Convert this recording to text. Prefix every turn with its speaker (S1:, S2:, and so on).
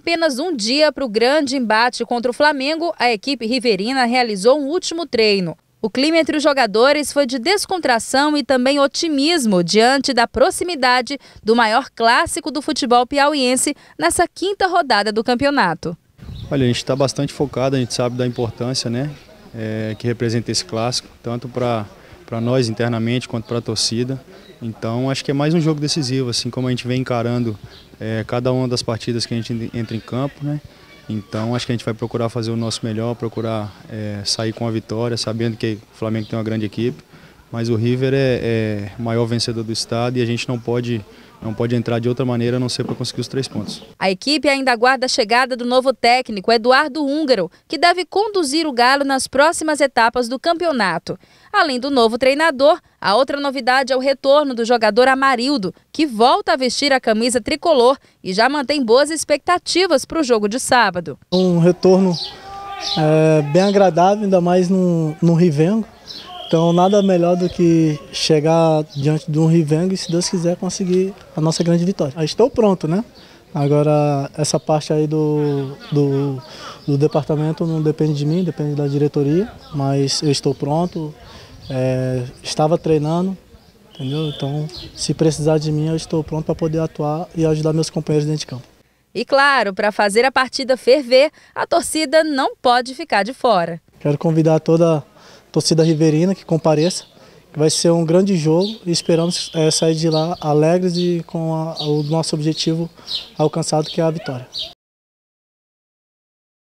S1: apenas um dia para o grande embate contra o Flamengo, a equipe riverina realizou um último treino. O clima entre os jogadores foi de descontração e também otimismo diante da proximidade do maior clássico do futebol piauiense nessa quinta rodada do campeonato.
S2: Olha, a gente está bastante focado, a gente sabe da importância né, é, que representa esse clássico, tanto para para nós internamente quanto para a torcida. Então acho que é mais um jogo decisivo, assim como a gente vem encarando é, cada uma das partidas que a gente entra em campo, né? Então acho que a gente vai procurar fazer o nosso melhor, procurar é, sair com a vitória, sabendo que o Flamengo tem uma grande equipe mas o River é, é maior vencedor do estado e a gente não pode não pode entrar de outra maneira a não ser para conseguir os três pontos.
S1: A equipe ainda aguarda a chegada do novo técnico, Eduardo Húngaro, que deve conduzir o Galo nas próximas etapas do campeonato. Além do novo treinador, a outra novidade é o retorno do jogador Amarildo, que volta a vestir a camisa tricolor e já mantém boas expectativas para o jogo de sábado.
S3: Um retorno é, bem agradável, ainda mais no, no Rivengo. Então nada melhor do que chegar diante de um Rivengo e se Deus quiser conseguir a nossa grande vitória. Eu ah, estou pronto, né? Agora essa parte aí do, do, do, departamento não depende de mim, depende da diretoria, mas eu estou pronto, é, estava treinando, entendeu? Então se precisar de mim eu estou pronto para poder atuar e ajudar meus companheiros dentro de campo.
S1: E claro, para fazer a partida ferver, a torcida não pode ficar de fora.
S3: Quero convidar toda torcida riverina que compareça, vai ser um grande jogo e esperamos é, sair de lá alegres e com a, o nosso objetivo alcançado, que é a vitória.